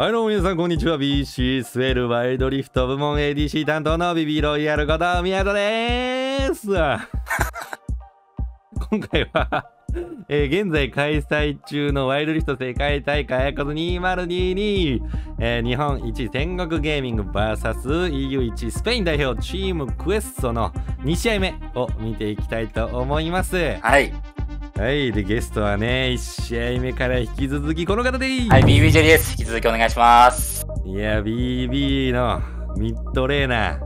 はいどうも皆さんこんにちは BC スウェルワイルドリフト部門 ADC 担当のビビロイヤルこと宮田でーす 今回はえー、現在開催中のワイルドリフト世界大会こと2022、えー、日本1戦国ゲーミング VSEU1 スペイン代表チームクエストの2試合目を見ていきたいと思います。はい。はい、で、ゲストはね、1試合目から引き続きこの方でいいはい、BB ジェリーです。引き続きお願いします。いや、BB のミッドレーナー、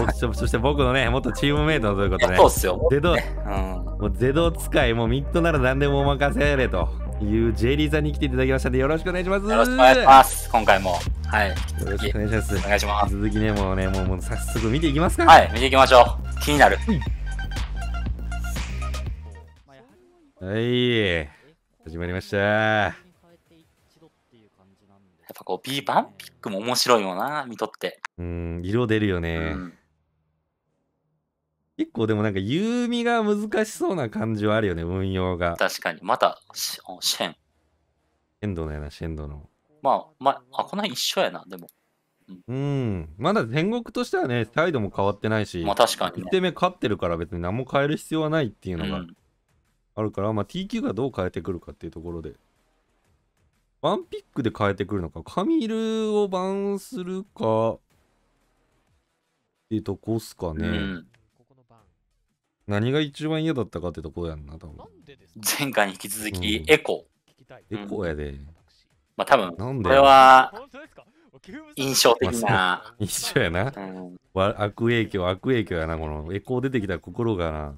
僕そして僕のね、元チームメイトということで、ね、そうっすよ。ゼド、うん、もうゼド使い、もうミッドなら何でもお任せやれと。いうジェリーさんに来ていただきましたのでよろしくお願いします。よろしくお願いします。今回もはいよろしくお願いします。お願いします。続きねもうねもうもう早速見ていきますか。はい見ていきましょう。気になる。うんはい始まりましたやっぱこう B バンピックも面白いよな見とってうん色出るよね、うん、結構でもなんか夕みが難しそうな感じはあるよね運用が確かにまたシェンシェンドのやなシェンドのまあまあこの辺一緒やなでもうん、うんまだ天国としてはね、態度も変わってないし、まあ確かに、ね、1手目勝ってるから別に何も変える必要はないっていうのが、うんあるから、まあ、TQ がどう変えてくるかっていうところで、ワンピックで変えてくるのか、カミルをバンするか、っていうとこっすかね。うん何が一番嫌だったかってとこやんな、多分。前回に引き続き、エコ。うん、エコやで。まあ多分、これは、印象的な。一緒やな、うん、悪影響、悪影響やな、このエコー出てきた心がな。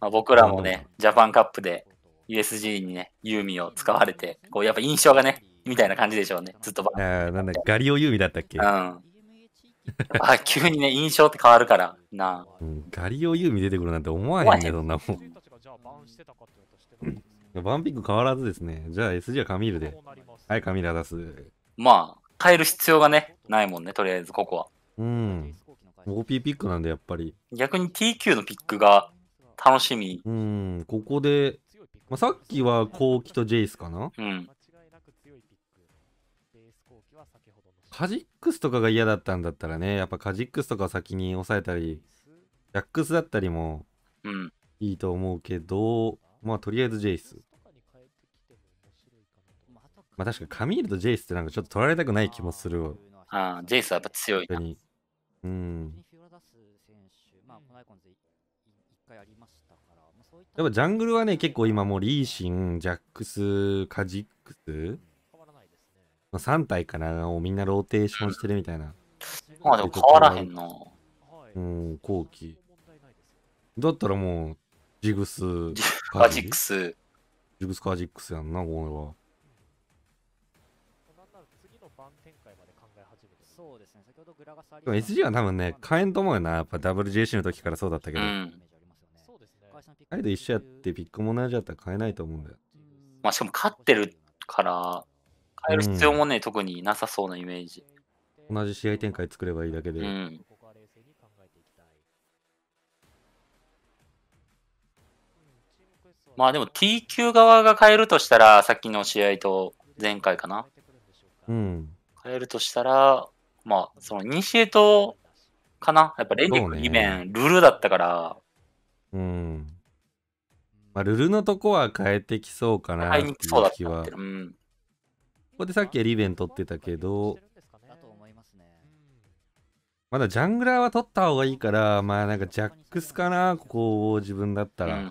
まあ、僕らもね、ジャパンカップで USG にね、ユーミを使われて、こうやっぱ印象がね、みたいな感じでしょうね、ずっとバあなんだ、ガリオユーミだったっけうん。あ急にね、印象って変わるからな、うん、ガリオユーミ出てくるなんて思わへんね、そんなもん。バンピック変わらずですね。じゃあ SG はカミールで。はい、カミールは出す。まあ、変える必要がね、ないもんね、とりあえず、ここは。うん。OP ピックなんで、やっぱり。逆に TQ のピックが楽しみ。うん、ここで、まあ、さっきはウキとジェイスかなうん。カジックスとかが嫌だったんだったらね、やっぱカジックスとか先に抑えたり、ジャックスだったりもいいと思うけど、うん、まあとりあえずジェイス。まあ確かにカミールとジェイスってなんかちょっと取られたくない気もするああ、ジェイスはやっぱ強いな。うん。回ありましたから、まあ、そういったやっぱジャングルはね結構今もうリーシンジャックスカジックス、まあ、3体からをみんなローテーションしてるみたいなまあでも変わらへんのうん後期だったらもうジグス カジックスジグスカジックスやんなこれは。SG は多分ね、変えんと思うよな。やっぱ WJC の時からそうだったけど。うん、あれと一緒やってピックも同じやったら買えないと思うんだよ。まあ、しかも勝ってるから、買える必要もね、うん、特になさそうなイメージ。同じ試合展開作ればいいだけで。うん、まあでも T 級側が買えるとしたら、さっきの試合と前回かな。うん、買えるとしたら、まあ、そのイニシエーかな。やっぱレニック以面、ルールだったから。うん。まあ、ルルのとこは変えてきそうかなっていう気は。ここでさっきエリベン取ってたけど、まだジャングラーは取った方がいいから、まあなんかジャックスかな、ここを自分だったら。やっ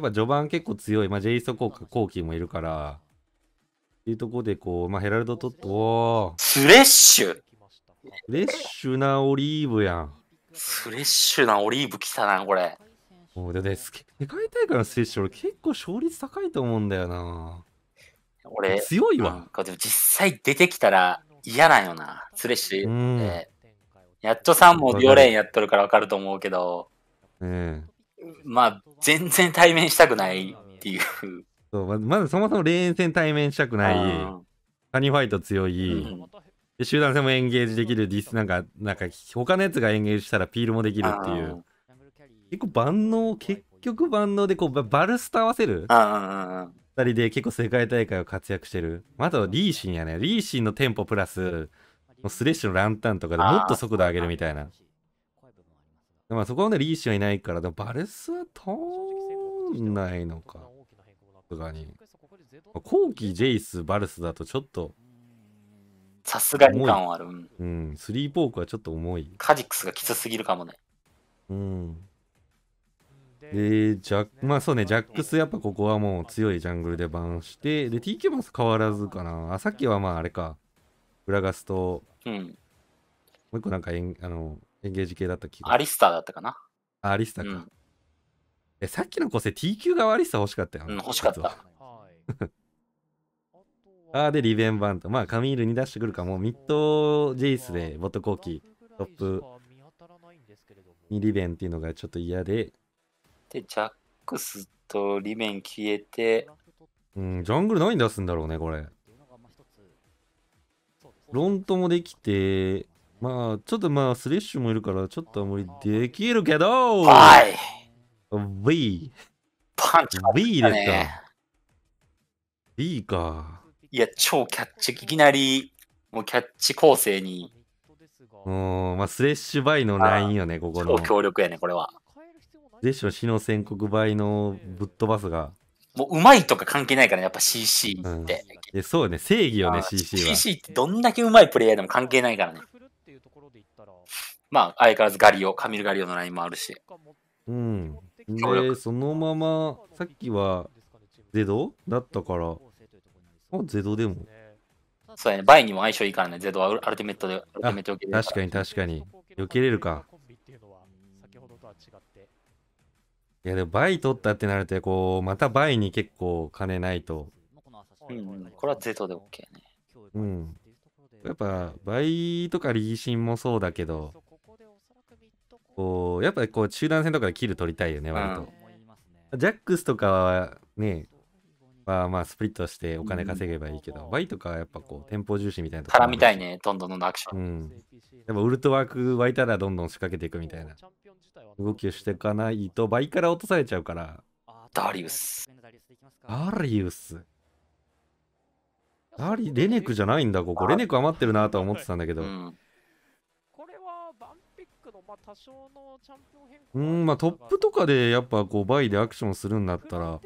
ぱ序盤結構強い、まあ、ジェイソ効果、コーキーもいるから、っていうところでこう、まあ、ヘラルド取って、おフレッシュフレッシュなオリーブやん。フレッシュなオリーブ来たな、これ。そうでね、世界大会の選手、俺結構勝率高いと思うんだよな。俺、強いわ。でも実際出てきたら嫌なよな。釣れし、うん、えー、やっとさんも4連やっとるから分かると思うけど、まあ、全然対面したくないっていう。そうまずそもそも連戦対面したくない、カニファイト強い、うんで、集団戦もエンゲージできる、ディスなんか、なんか他のやつがエンゲージしたらピールもできるっていう。結構万能結局万能でこうバルスと合わせる2人で結構世界大会を活躍してるあとリーシンやねリーシンのテンポプラススレッシュのランタンとかでもっと速度上げるみたいなまあそこはでリーシンはいないからバルスは通んないのかさすに後期ジェイスバルスだとちょっとさすがに感はあるうんスリーポークはちょっと重いカジックスがきつすぎるかもねうんで、ジャック、まあそうね、ジャックスやっぱここはもう強いジャングルでバンして、で、TK も変わらずかな。あ、さっきはまああれか、フラガスと、うん、もう一個なんかエンあのエンゲージ系だった気がアリスターだったかな。アリスターか。うん、え、さっきの個性 TQ がアリスター欲しかったよね。うん、欲しかった。ああで、リベンバンと。まあ、カミールに出してくるかも。ミッドジェイスでボットコーキトップにリベンっていうのがちょっと嫌で、で、ジャックスとリメン消えて、うん、ジャングル何出すんだろうね、これ。ロントもできて、まあ、ちょっとまあ、スレッシュもいるから、ちょっとあんまりできるけど、はい !V! パンチ、!V 入れた。B か。いや、超キャッチ、いきなり、もうキャッチ構成に。うん、まあ、スレッシュバイのラインよね、ここの。超強力やね、これは。でしょ、死の宣告倍のぶっ飛ばすが。もううまいとか関係ないから、ね、やっぱ CC って。うん、そうね、正義よね、CC は。CC ってどんだけうまいプレイヤーでも関係ないからね。まあ、相変わらずガリオ、カミルガリオのラインもあるし。うん。で、そのまま、さっきはゼドだったから、うゼドでも。そうやね、バイにも相性いいからね、ゼドはアルティメットで、アルティメットけ確かに確かに。避けれるか。いやでも倍取ったってなるとこうまた倍に結構金ないと、うん、これはゼで OK ねうんやっぱ倍とかリーシンもそうだけどこうやっぱこう中断戦とかでキル取りたいよね割と、うん、ジャックスとかはねまあまあスプリットしてお金稼げばいいけど、うん、Y とかはやっぱこう店舗重視みたいなとこ絡みたいねどんどんどんどんアクション、うん、やっぱウルトワーク湧いたらどんどん仕掛けていくみたいな動きをしていかないと倍から落とされちゃうからダリウスダリウスダリレネクじゃないんだここレネク余ってるなとは思ってたんだけど、うん、これはバンピックのまあ多少のチャンピオン変うんまあトップとかでやっぱこう倍でアクションするんだったら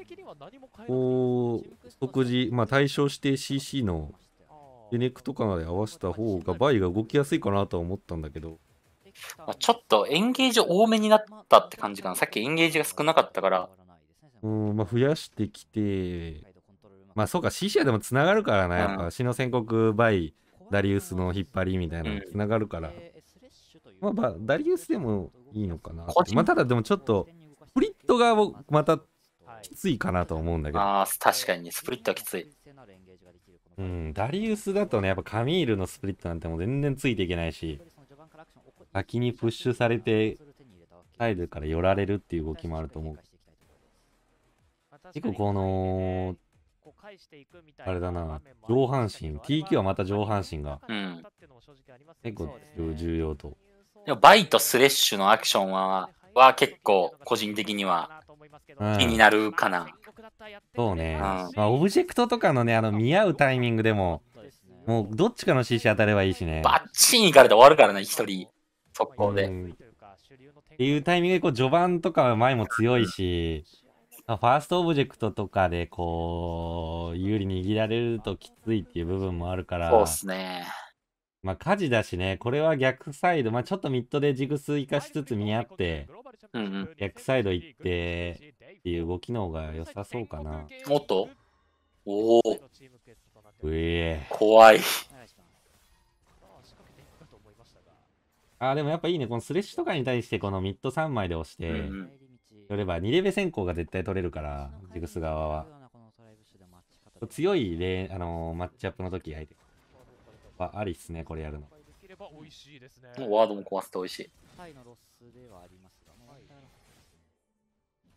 こう即時まあ対象して CC のレネクとかまで合わせた方が倍が動きやすいかなとは思ったんだけどまあ、ちょっとエンゲージ多めになったって感じかな。さっきエンゲージが少なかったから。うん、まあ、増やしてきて、まあそうか、C アでもつながるからな、やっぱ、死の宣告バイ、ダリウスの引っ張りみたいなのつながるから。うん、まあ、ダリウスでもいいのかな。まあ、ただでもちょっと、プリットがまたきついかなと思うんだけど。ああ、確かに、スプリットはきつい。うん、ダリウスだとね、やっぱカミールのスプリットなんてもう全然ついていけないし。先にプッシュされてサイドから寄られるっていう動きもあると思う結構このあれだな上半身 TQ はまた上半身が、うん、結構重要とでもバイとスレッシュのアクションはは結構個人的には気になるかな、うん、そうね、うん、まあ、オブジェクトとかのねあの見合うタイミングでももうどっちかの CC 当たればいいしねバッチンいかれて終わるからね一人速攻で。っていうタイミングでこう序盤とか前も強いし、ファーストオブジェクトとかでこう有利に握られるときついっていう部分もあるから。そうっすね。まあ火事だしね、これは逆サイド、まあちょっとミッドでジグス生かしつつ見合って、うんうん、逆サイド行ってっていう動きの方が良さそうかな。もっとおお。うえ怖い。あでもやっぱいいねこのスレッシュとかに対してこのミッド3枚で押してよれば2レベ先行が絶対取れるからジグス側は強いレあのー、マッチアップの時相手はありっすねこれやるのワードも壊すと美味しい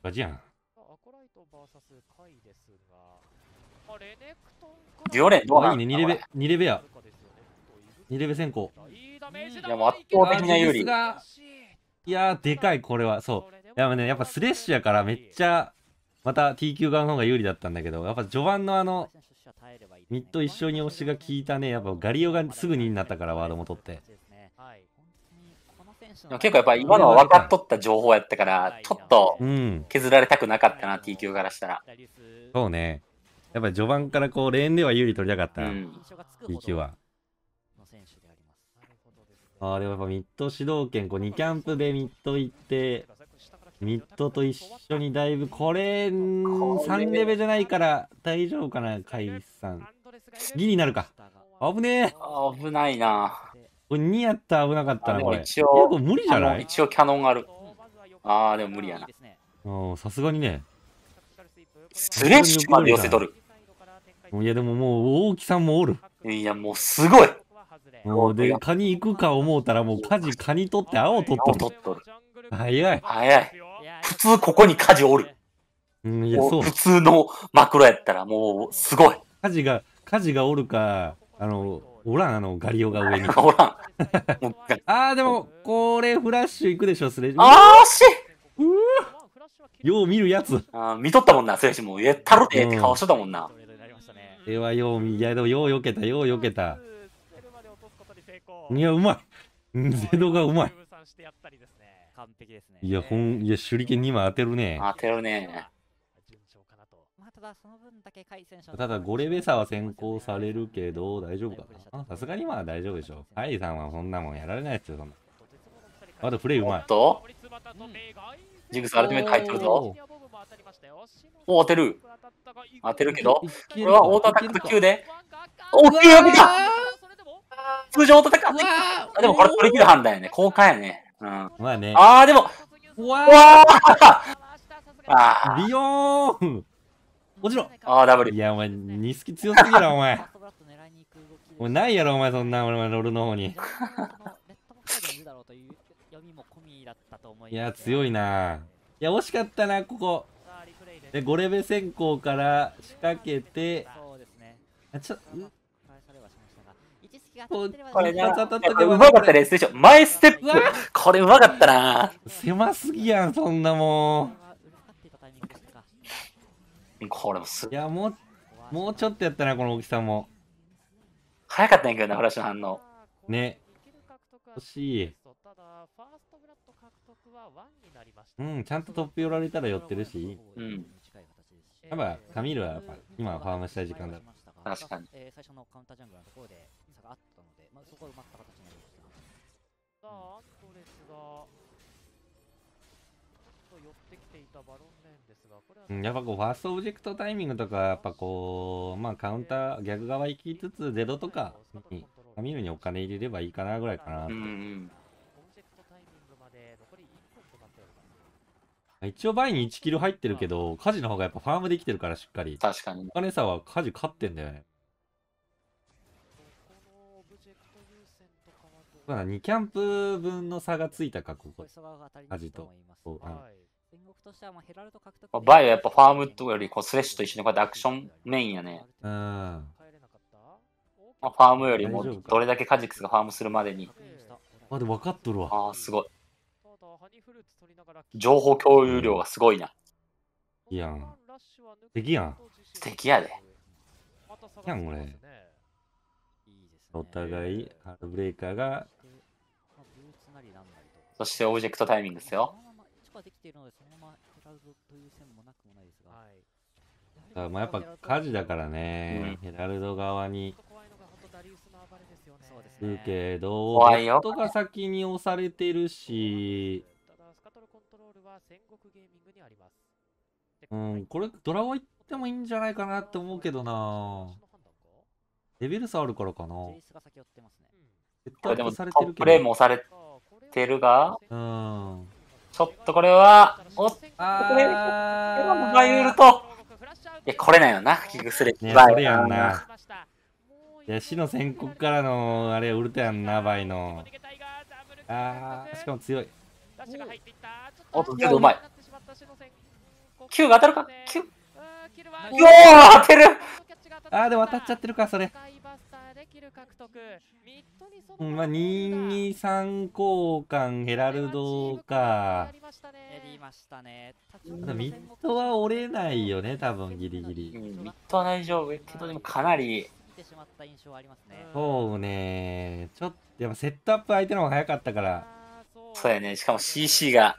ガジアンデュオレンどういいね2レベ2レベや2レベ先行いやもう圧倒的な有利いやでかいこれはそうやねやっぱスレッシュやからめっちゃまた T q 側の方が有利だったんだけどやっぱ序盤のあのミッド一緒に押しが効いたねやっぱガリオがすぐ2になったからワードも取って結構やっぱ今のは分かっとった情報やったからちょっと削られたくなかったな、うん、T q からしたらそうねやっぱり序盤からこうレーンでは有利取りたかった、うん、T q はああ、でもやっぱミッド主導権、こう2キャンプでミッド行って、ミッドと一緒にだいぶ、これ、3レベルじゃないから大丈夫かな、カイさん。ギリになるか。危ねえ。危ないな。これ2やったら危なかったな、これ。一応、無理じゃない一応キャノンある。ああ、でも無理やな。うん、さすがにね。スレッシュまで寄せとる。いや、でももう大木さんもおる。いや、もうすごい。もうで、カニ行くか思うたら、もうカジ、カニ取って青取っとる。とる早い。早い。普通ここにカジおる。うん、いや、そう。普通の枕やったら、もう、すごい。カジが、カジがおるか、あの、おらん、あの、ガリオが上に。おらん。ああ、でも、これ、フラッシュいくでしょ、スレッジ。あーしうーよう見るやつ。あ見とったもんな、スレッジも。え、たるって顔しとったもんな。え、うん、はよう見、いや、でもようよけた、ようよけた。いや、うまい。ゼドがうまい。完璧ですね。いや、ほん、いや、手裏剣2枚当てるね。当てるね。ただゴレベサは先行されるけど大丈夫かなさすがにまあ大丈夫でしょうカイさんはそんなもんやられないですよそんなあとプレイうまいと、うん、ジグスアルティメット入ってるぞお当てる当てるけどこれはオートアタックと9でおっやった通常戦ってた。でもこれ取り切る判断やね。交換やね。うん。まあね。ああ、でも。うわあ。あビヨーンもちろん。ああ、ダブル。いや、お前、ニスキ強すぎる お前。お前、ないやろ、お前、そんな、俺、ロールの方に。いや、強いな。いや、惜しかったな、ここ。で、5レベル先行から仕掛けて、あ、ちょ、これが、うまかったですでしょ。前ステップ。これうまかったな。狭すぎやん、そんなもん。これもすいや、もう、もうちょっとやったな、この大きさも。早かったんやけどな、フラッシュの反応。ね。欲しい。うん、ちゃんとトップ寄られたら寄ってるし。うん。やっぱ、カミールはやっぱ、今はファームしたい時間だ。確かに。こまあ、そこは埋まった形になりましたさあ、アントレスがちょっと寄ってきていたバロンレーンですがこれは、やっぱこうファーストオブジェクトタイミングとかやっぱこうまあカウンター逆側行きつつゼロとかに見るにお金入れればいいかなぐらいかな、うんうん、一応倍に1キロ入ってるけど、火事の方がやっぱファームできてるからしっかり。確かに。お金さは火事勝ってんだよね。そだ2キャンプ分の差がついたかここアジととしてはヘラルド獲得バイはやっぱファームとよりこうスレッシュと一緒にこうやってアクションメインやねうん、まあ、ファームよりもどれだけカジックスがファームするまでにあで分かっとるわあーすごい情報共有量がすごいな、いやん敵やん敵やでやん俺お互いハードブレイカーがななんなそしてオブジェクトタイミングですよ。1個できているので、そのまま狙うという線もなくもないですが。はいあまあやっぱ火事だからね、ヘラルド側に来るけど、怖いットが先に押されてるし、うん、これドラゴン行ってもいいんじゃないかなって思うけどなレベル差あるからかな絶対押されてるけどプレイも押されてるが、うん、ちょっとこれは、おっと、これ、これはモバイルと、いや、来れなよな、キグスレ。ね、こやんな。いや、死の宣告からの、あれ、ウルトやんな、バイの。あー、しかも強い。おっと、けどうまい。9が当たるか ?9? よー当てるあー、でも当たっちゃってるか、それ。キル獲得ミッドにそばまあ223交換ヘラルドかやりましたねただミッドは折れないよね多分ギリギリ、うん、ミッドは大丈夫けどでもかなりてしまった印象ありますね。そうね、ちょっとやっぱセットアップ相手の方が早かったから。そうやね、しかも CC が。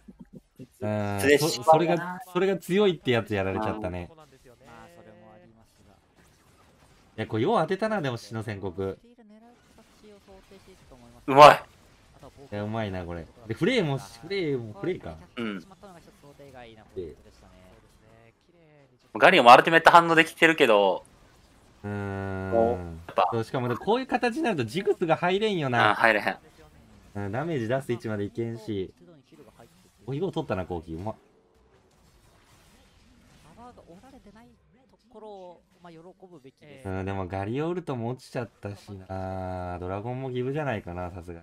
うん、そそれがそれが強いってやつやられちゃったね。え、これよう当てたな、でも、死の宣告。うまい。うまいな、これ。で、フレーも、フレーも、フレーか。うん。ガリオもアルティメット反応できてるけど、うん。しかも、こういう形になると、ジグスが入れんよな。入れへん。うん、ダメージ出す位置までいけんし。お、色を取ったな、コーキー。うまっ。いところまあ、喜ぶべきです、うん、でもガリオルトも落ちちゃったしなドラゴンもギブじゃないかなさすが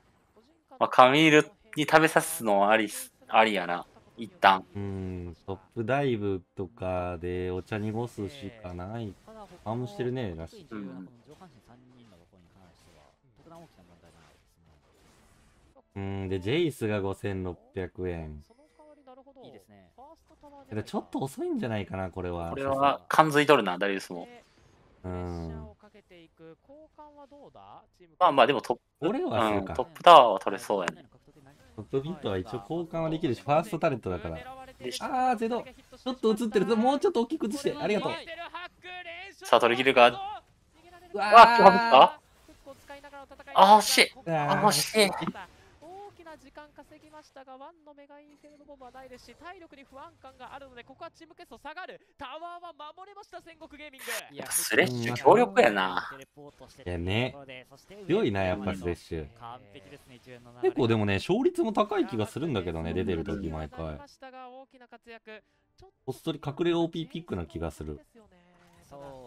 まあカミールに食べさすのはありありやな一旦うんトップダイブとかでお茶濁すしかないあんもしてるねらしい、うん、うんでジェイスが5600円いいですねちょっと遅いんじゃないかな、これは。これは感づいとるな、ダリウスも。うん。まあまあ、でもトップ、俺は、うん、トップタワーは取れそうやね。トップビットは一応交換はできるし、ファーストタレントだから。あー、ゼド、ちょっと映ってる。もうちょっと大きく映して、ありがとう。さあ、取り切るか。うわっあ惜しい。あ惜しい。ら時間稼ぎましたがワンのメガインフェルノボムはないですし体力に不安感があるのでここはチームケスト下がるタワーは守れました戦国ゲーミングいやスレッシュ強力やないやね強いなやっぱスレッシュ完璧ですね、結構でもね勝率も高い気がするんだけどね出てる時毎回ましたが大きな活躍おっそり隠れ OP ピックな気がする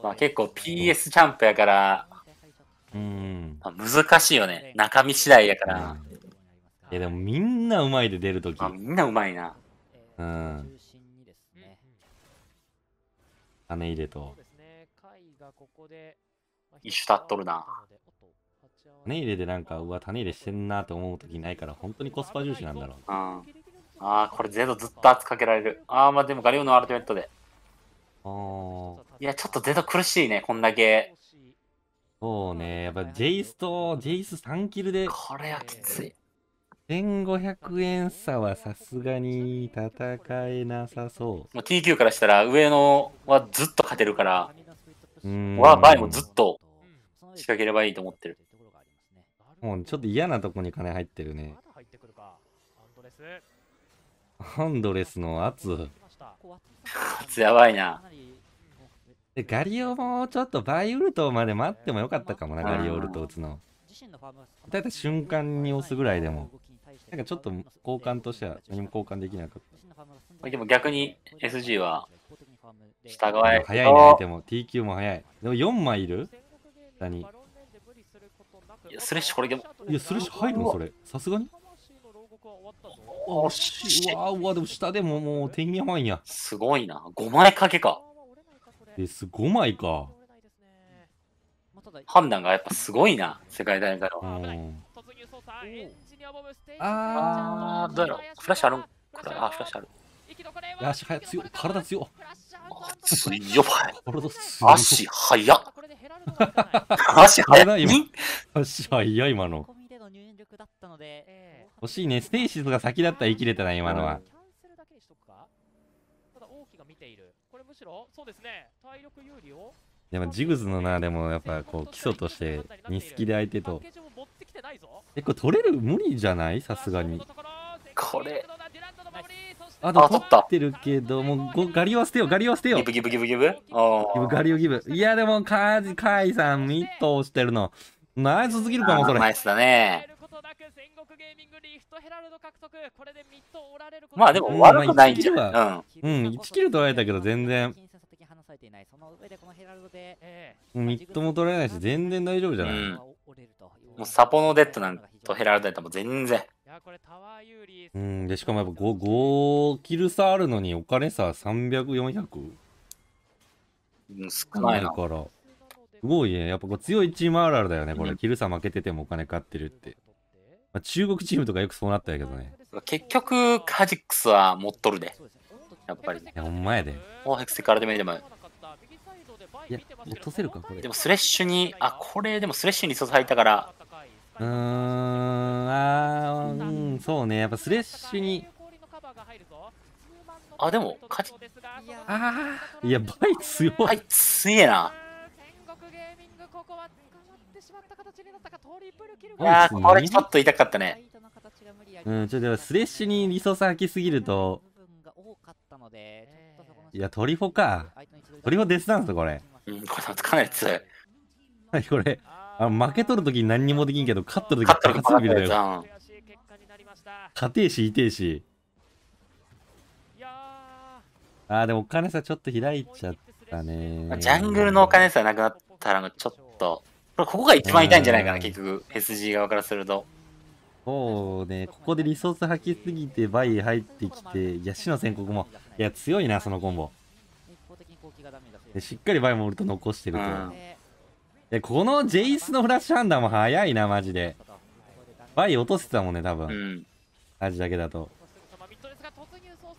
まあ結構 PS チャンプやからうん難しいよね中身次第やから、うんいやでもみんなうまいで出るとき。みんなうまいな。うん。種入れと。一緒立っとるな。種入れでなんか、うわ、種入れしてんなと思うときないから、本当にコスパ重視なんだろう。うん、ああ、これゼロずっと圧かけられる。ああ、まあでもガリオのアルティメットで。いや、ちょっとゼロ苦しいね、こんだけ。そうね、やっぱジェイスと、ジェイス3キルで。これはきつい。1500円差はさすがに戦えなさそう。TQ からしたら上のはずっと勝てるから、は前もずっと仕掛ければいいと思ってる。もうちょっと嫌なとこに金入ってるね。ハンドレスの圧。圧やばいな。でガリオもちょっとバイウルトまで待ってもよかったかもな、ガリオウルト打つの。だいたい瞬間に押すぐらいでも。なんかちょっと交換としては何も交換できなかった。でも逆に SG は従え。早いね、でも TQ も早い。でも4枚いる下に。いや、スレッシュこれでも。いや、スレッシュ入るのそれ。さすがにおしうわうわでも下でももう天気やまんやすごいな5枚かけかです5枚か判断がやっぱすごいな世界大会は、うんああどうやろフラッシュあるんあ、フラッシュある。足速強体強強い。足速っ。足速い。足速い、今の。欲しいね。ステイシスが先だったら言い切れたな、今のは。でもジグズのな、でもやっぱこう基礎として、ニスキで相手とこれ取れる無理じゃないさすがにこれあと取ってるけどもうガリは捨てよガリは捨てよギブギブギブギブガリをギブいやでもカージカイさんミットしてるのナイスすぎるかもそれナイスだねまあでも悪くないんじゃん、うん、うん、1キル取られたけど全然ミットも取られないし全然大丈夫じゃない、うんもうサポノデッドなんとヘラルドデッドも全然。うん、で、しかもやっぱ 5, 5キル差あるのにお金差300、400? うん、少ないな。から。すごいね。やっぱこう強いチームあるあるだよね。これ、うん、キル差負けててもお金買ってるって。まあ、中国チームとかよくそうなったやけどね。結局、カジックスは持っとるで。やっぱり。いや、お前やで。オーヘクセからでもいいでも。いや、落とせるか、これ。でもスレッシュに、あ、これでもスレッシュにリソース入ったから、うーん、あー、うん、そうね。やっぱスレッシュに。あ、でも、勝ち。ああ、いや、バイ強い。バイ強えな。いやー、これちょっと痛かったね。うん、ちょっとでもスレッシュにリソース空きすぎると。いや、トリフォか。トリフォデスダンスこれ。うん、これかなり強い。はい、これ。あ負け取るとき何にもできんけど、勝っとるとき勝つたらだよ。勝てえし、痛えし。ああ、でもお金さちょっと開いちゃったね。ジャングルのお金さなくなったらちょっと。ここが一番痛いんじゃないかな、結局。SG 側からすると。そうね、ここでリソース吐きすぎて、バイ入ってきて、いや、死の宣告も、いや、強いな、そのコンボ。しっかりバイもウルト残してると。うんや、このジェイスのフラッシュハンダーも早いな、マジで。バイ落とせてたもんね、多分。うん。マジだけだと。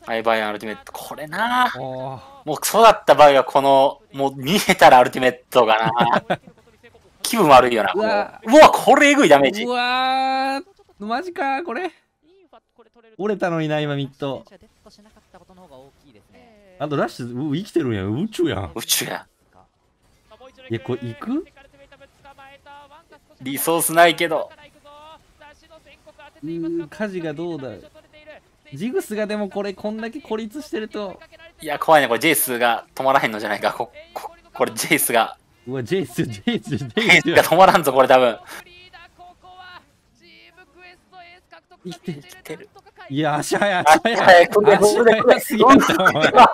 はい、バイアンアルティメット。これなもうクソだった場合は、この、もう見えたらアルティメットがな 気分悪いよな。うわうわ、これえぐいダメージ。うわマジかこれ。折れたのにな、今、ミッド。あと、ラッシュ、生きてるんや。宇宙やん。宇宙やん。いや、これ、行くリソースないけどうん火事がどうだジグスがでもこれこんだけ孤立してるといや怖いねこれジェイスが止まらへんのじゃないかこここれジェイスがうわジェイスジェイスジェイスが止まらんぞこれ多分生きて生きてるいや足早足早足早すぎたお前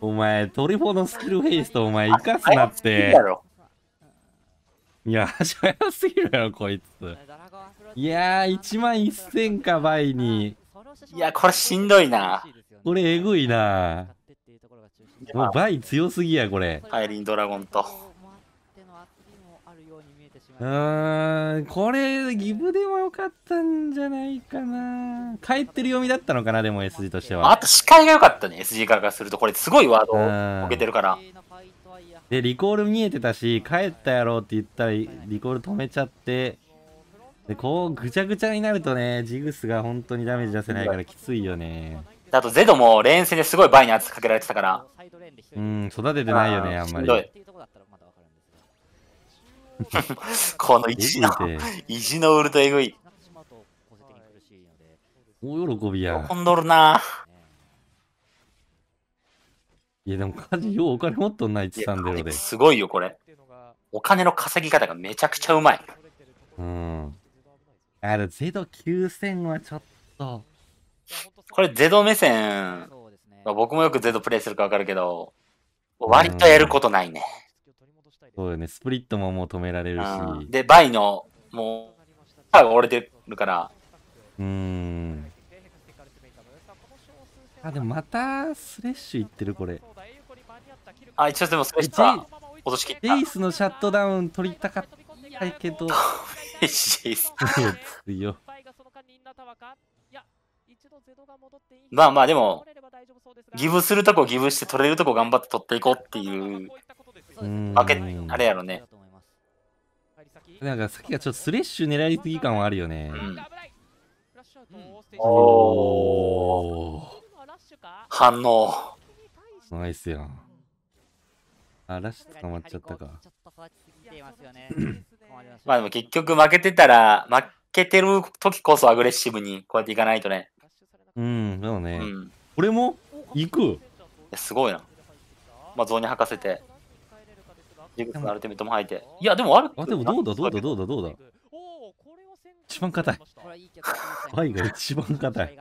お前トリフォのスキルフェイスとお前生かすなっていや、早すぎるやろ、こいつ。いやー、1万1000か倍に。いや、これしんどいな。これえぐいな。もう倍強すぎや、これ。帰りにリンドラゴンと。うーん、これ、ギブでもよかったんじゃないかな。帰ってる読みだったのかな、でも SG としては。あと、視界がよかったね、SG からすると。これ、すごいワードを受けてるから。で、リコール見えてたし、帰ったやろうって言ったら、リコール止めちゃって、で、こう、ぐちゃぐちゃになるとね、ジグスが本当にダメージ出せないからきついよね。あと、ゼドも連戦ですごい倍に圧かけられてたから。うん、育ててないよね、あんまり。この意地の、意地のウルトエグい。大喜びや。コんドるなぁ。いや、でも家事ようお金持っとんないって言ったんだよすごいよ、これ。お金の稼ぎ方がめちゃくちゃうまい。うん。あれ、ゼド9000はちょっと。これ、ゼド目線、僕もよくゼドプレイするかわかるけど、割とやることないね。そうよね、スプリットももう止められるし。うん、で、バイの、もう、歯が折れてるから。うん。あでもまたスレッシュいってるこれあ一応でもスレッシュは落としきったエイスのシャットダウン取りたかったけど まあまあでもギブするとこギブして取れるとこ頑張って取っていこうっていうわけあれやろねなんかさっきがちょっとスレッシュ狙いすぎ感はあるよね、うん、おお反応。ナイスやん。嵐捕まっちゃったか。まあでも結局負けてたら、負けてる時こそアグレッシブにこうやっていかないとね。うん、でもね。うん、俺も行くすごいな。まあゾーに吐かせて。ジグスのアルティメットも吐いて。いや、でも悪くあ、でもどうだどうだどうだどうだ。一番硬い。ワイが一番硬い。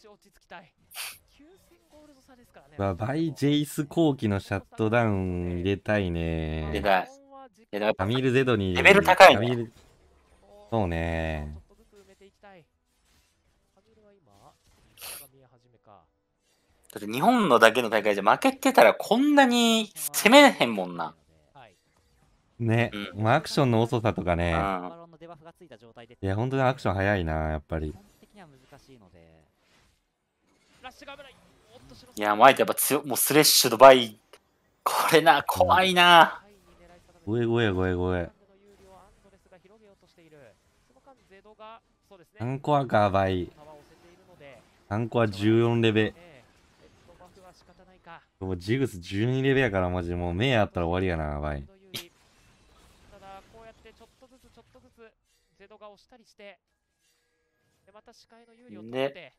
し落ち着きたい9000ゴールド差ですからねわバイ・ジェイス後期のシャットダウン入れたいね入れたいアミル・ゼドにレベル高いねそうねだって日本のだけの大会じゃ負けてたらこんなに攻めれへんもんな。ね、うん、アクションの遅さとかね。いや、本当にアクション早いな、やっぱり。的には難しいのでいや、もうあえてやっぱ強もうスレッシュドバイ、これな、怖いな。ごえごえごえごえ。アンコアガバイ。ンコア14レベ。もうジグス12レベやからマジもう目あったら終わりやな、バイ。ゼドが押したりして、でまた視界の有利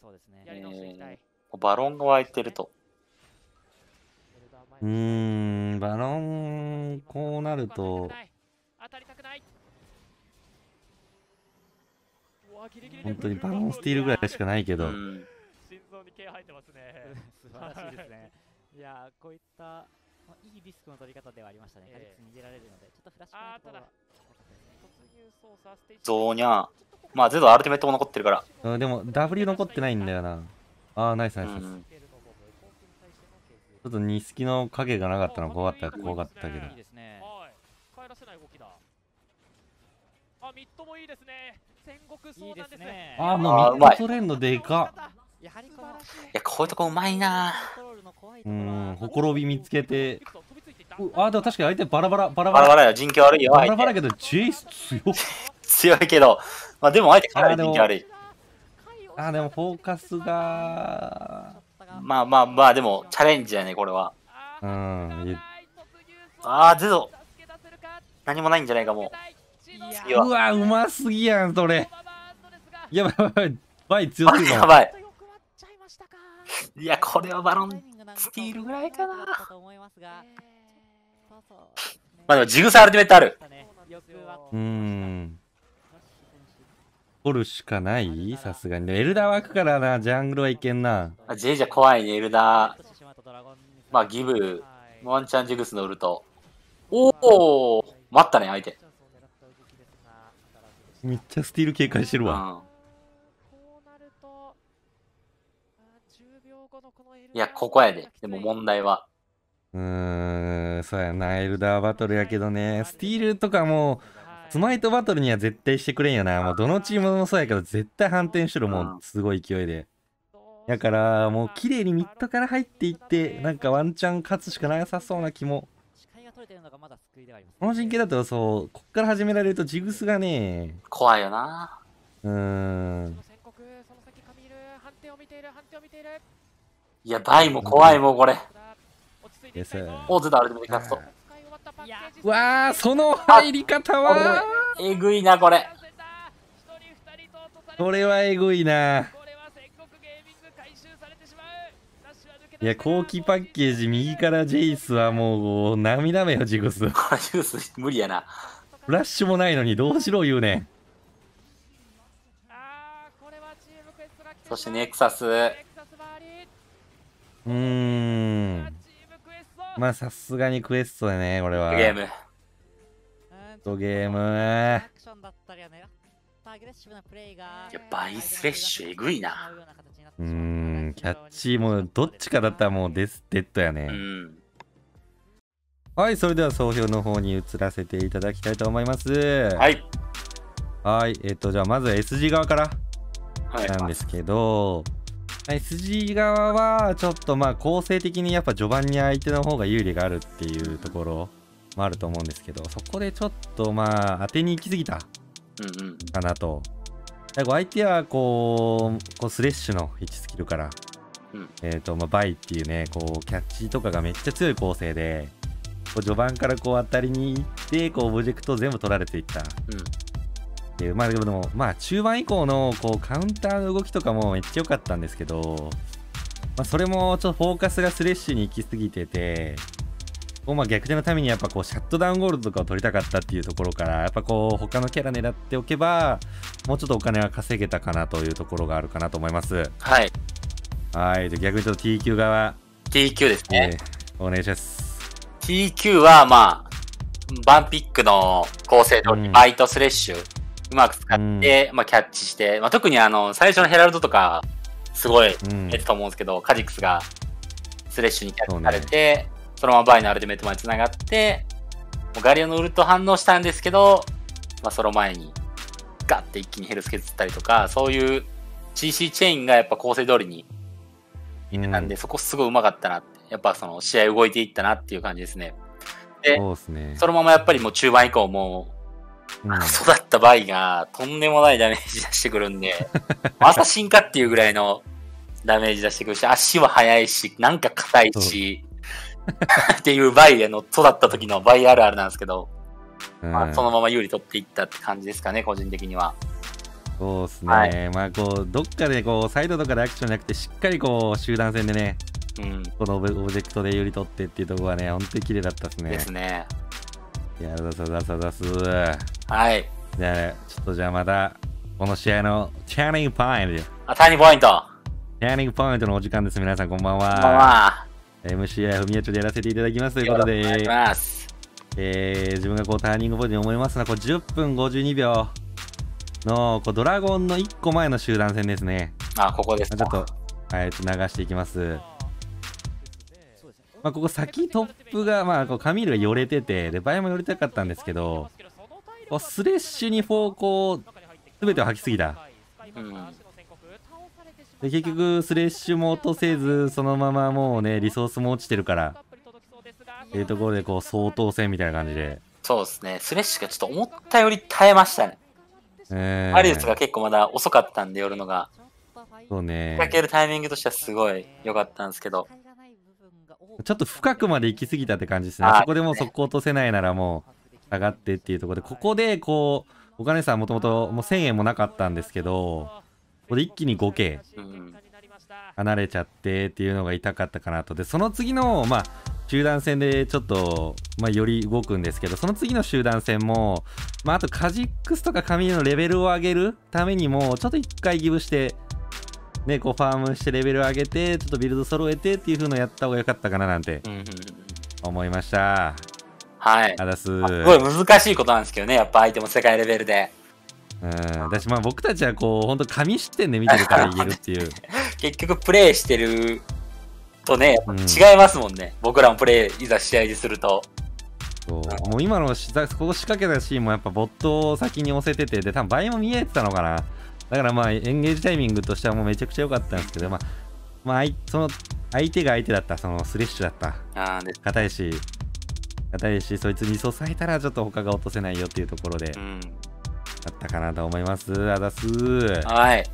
そうですね。やり直していきたい。バロンが湧いてると。うーん、バロン、こうなると。本当にバロンスティールぐらいしかないけど。心臓に毛生ってますね。素晴らしいですね。いやこういった、まあ、いいリスクの取り方ではありましたね。軽く逃げられるので、ちょっとフラッシュバックをどうにゃまあ、ゼロアルティメットも残ってるから。うん、でも、W 残ってないんだよな。ああ、ナイスナイスナイス。うん、ちょっとニスキの影がなかったの怖かった、怖かったけど。いいですね。帰らせない動きだ。あ、ミッドもいいですね。戦国そうですね。あー、もうミッド取れんのでかっ。いや、こういうとこうまいなうん、ほころび見つけて、あ、でも確かに相手バラバラ、バラバラ。バラバラ人気悪いよ。バラバラけど、ジェイス強強いけど、まあでも相手かなり人気悪い。あ、でもフォーカスが。まあまあまあ、でもチャレンジやね、これは。うん。ああ、ゼロ。何もないんじゃないか、もう。うわ、うますぎやん、それ。やばいやばい。バイ強 やばい。いや、これはバロンスティールぐらいかな。まあでもジグサーアルティメットある。うーん。取るしかないさすがに。エルダー湧くからな、ジャングルはいけんな。あ、ジじゃ怖いね、エルダー。まあギブ、ワンチャンジグスのウルト。おお待ったね、相手。めっちゃスティール警戒してるわ。うん、いや、ここやで。でも問題は。うーん、そうやな、エルダーバトルやけどね、スティールとかも、スマイトバトルには絶対してくれんよな。もうどのチームもそうやけど、絶対反転しろ、もうすごい勢いで。だから、もう綺麗にミッドから入っていって、なんかワンチャン勝つしかなさそうな気も。この陣形だと、そう、こっから始められるとジグスがね。怖いよな。うーん。いや、バイも怖いもん、これ。です。大津だ、アルティメットと。うわあ、その入り方 はえぐいな、これ。これはえぐいな。いや、後期パッケージ、右からジェイスはもう、涙目よ、ジグス。ジグス、無理やな。フラッシュもないのに、どうしろ言うねん。そしてネクサス。うーん。まあさすがにクエストだね、これは。ゲーム。とゲームやっぱイスレッシュえぐいなうんキャッチーもどっちかだったらもうデスデッドやねはいそれでは総評の方に移らせていただきたいと思いますはいはいえっ、ー、とじゃあまず S 字側からなんですけど、はい SG 側はちょっとまあ構成的にやっぱ序盤に相手の方が有利があるっていうところもあると思うんですけどそこでちょっとまあ当てに行き過ぎたかなと。うん相手はこうこうスレッシュの位置スキルから、えーとまあ、バイっていうねこうキャッチとかがめっちゃ強い構成でこう序盤からこう当たりに行ってこうオブジェクトを全部取られていった。うんていう、まあでも、まあ中盤以降のこうカウンターの動きとかもめっちゃ良かったんですけど、まあ、それもちょっとフォーカスがスレッシュに行き過ぎてて、まあ、逆転のためにやっぱこうシャットダウンゴールドとかを取りたかったっていうところから、やっぱこう他のキャラ狙っておけば、もうちょっとお金は稼げたかなというところがあるかなと思います。はい。はい。逆にちょっと TQ 側。TQ ですね、えー、お願いします。TQ はまあ、バンピックの構成通り、バイトスレッシュ、うんうまく使って、うん、まあ、キャッチして、まあ、特にあの最初のヘラルドとかすごい出てたと思うんですけど、うん、カジックスがスレッシュにキャッチされてそ、ね,、のままバイのアルティメットまでながってガリオのウルト反応したんですけど、まあ、その前にガッて一気にヘルス削ったりとかそういう CC チェインがやっぱ構成通りになんで、うん、そこすごいうまかったなって、やっぱその試合動いていったなっていう感じですね。で、そ、ね、のままやっぱりもう中盤以降も育ったバイがとんでもないダメージ出してくるんで、また進化っていうぐらいのダメージ出してくるし、足は速いし、なんか硬いし、っていうバイへの育った時のバイあるあるなんですけど、うん、まあ、そのまま有利取っていったって感じですかね、個人的には。そうですね、はい、まあこうどっかでこうサイドとかでアクションじゃなくて、しっかりこう集団戦でね、うん、このオブジェクトで有利取ってっていうところはね、本当に綺麗だったですね。ですね。いや、ださださだす。はい。じゃあ、ちょっとじゃあまた、この試合のチャーニングポイント。あ、ターニングポイント。チャーニングポイントのお時間です。皆さん、こんばんは。こんばんは。MCI ふみやちょでやらせていただきますということで。あります。えー、自分がこうターニングポイントに思いますが、こう10分52秒のこうドラゴンの1個前の集団戦ですね。あ、ここですか。ちょっと、はい、流していきます。まあ、ここ先トップが、まあ、こうカミールが寄れてて、で、バイも寄りたかったんですけど、こうスレッシュに方向、すべてを吐きすぎた。うん、で結局、スレッシュも落とせず、そのままもうね、リソースも落ちてるから、っていうところで、こう、相当戦みたいな感じで。そうですね、スレッシュがちょっと思ったより耐えましたね。えー、アリウスが結構まだ遅かったんで、寄るのが。そうね。かけるタイミングとしてはすごい良かったんですけど。ちょっと深くまで行き過ぎたって感じですね。そこでもう速攻落とせないならもう上がってっていうところで、ここでこう、お金さんもともともう1000円もなかったんですけど、ここで一気に 5K 離れちゃってっていうのが痛かったかなと。で、その次の、まあ、集団戦でちょっと、まあ、より動くんですけど、その次の集団戦も、まあ、あとカジックスとか紙のレベルを上げるためにも、ちょっと一回ギブして、ね、こうファームしてレベル上げて、ちょっとビルド揃えてっていう風のやった方が良かったかななんて思いました。はい。あだす。すごい難しいことなんですけどね、やっぱ相手も世界レベルで。うん、私、まあ僕たちはこう、本当紙視点で見てるから 言えるっていう。結局プレイしてるとね、違いますもんね、うん、僕らもプレイいざ試合ですると。そうもう今のここ仕掛けたシーンもやっぱボットを先に押せててで多分倍も見えてたのかなだからまあ、エンゲージタイミングとしてはもうめちゃくちゃ良かったんですけど、まあ、まあ、その相手が相手だった、そのスレッシュだった。硬いし、硬いし、そいつに支えたらちょっと他が落とせないよっていうところで、うん、だったかなと思います。あざすはい。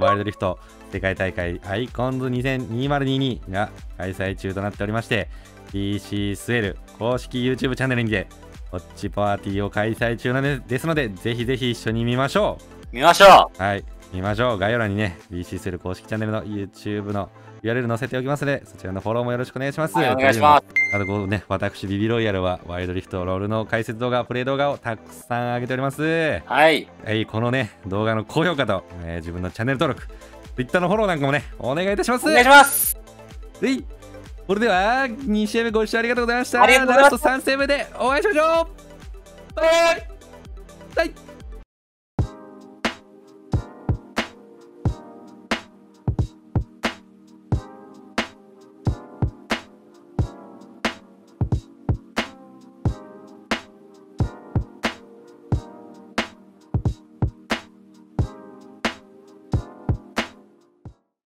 ワイルドリフト世界大会アイコンズ2022が開催中となっておりまして、PC スウェル公式 YouTube チャンネルにて、ウォッチパーティーを開催中なんですので、ぜひぜひ一緒に見ましょう見ましょうはい見ましょう概要欄にね BC する公式チャンネルの YouTube の URL 載せておきますのでそちらのフォローもよろしくお願いします、はい、お願いしますあとこうね私ビビロイヤルはワイドリフトロールの解説動画プレイ動画をたくさん上げておりますはい、はい、このね動画の高評価と、えー、自分のチャンネル登録 Twitter のフォローなんかもねお願いいたしますお願いしますはいそれでは2試合目ご視聴ありがとうございましたありがとうございますラスト3戦目でお会いしましょうバイバイ